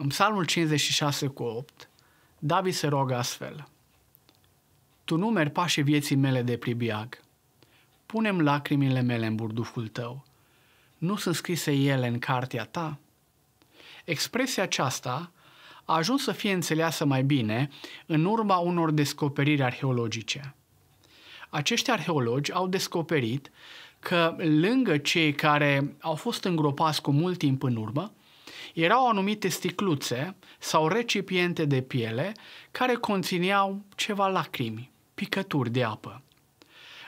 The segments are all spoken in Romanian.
În psalmul 56 cu 8, David se roagă astfel. Tu numeri pașii vieții mele de pribiag. Punem lacrimile mele în burduful tău. Nu sunt scrise ele în cartea ta? Expresia aceasta a ajuns să fie înțeleasă mai bine în urma unor descoperiri arheologice. Acești arheologi au descoperit că lângă cei care au fost îngropați cu mult timp în urmă, erau anumite sticluțe sau recipiente de piele care conțineau ceva lacrimi, picături de apă.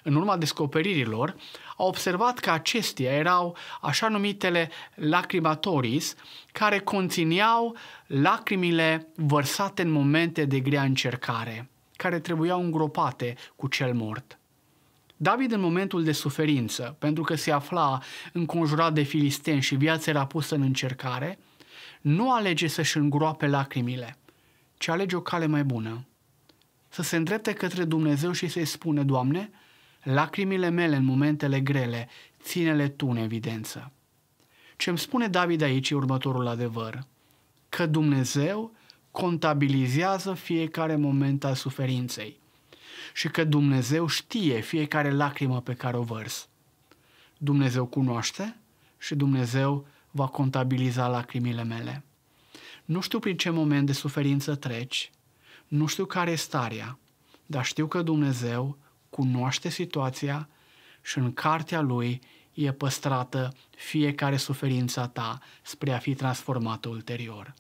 În urma descoperirilor, a observat că acestea erau așa numitele lacrimatoris, care conțineau lacrimile vărsate în momente de grea încercare, care trebuiau îngropate cu cel mort. David în momentul de suferință, pentru că se afla înconjurat de filisteni și viața era pusă în încercare, nu alege să-și îngroape lacrimile, ci alege o cale mai bună. Să se îndrepte către Dumnezeu și să-i spune, Doamne, lacrimile mele în momentele grele, ține-le Tu în evidență. Ce îmi spune David aici e următorul adevăr, că Dumnezeu contabilizează fiecare moment al suferinței și că Dumnezeu știe fiecare lacrimă pe care o vărs. Dumnezeu cunoaște și Dumnezeu va contabiliza lacrimile mele. Nu știu prin ce moment de suferință treci, nu știu care e starea, dar știu că Dumnezeu cunoaște situația și în cartea Lui e păstrată fiecare suferința ta spre a fi transformată ulterior.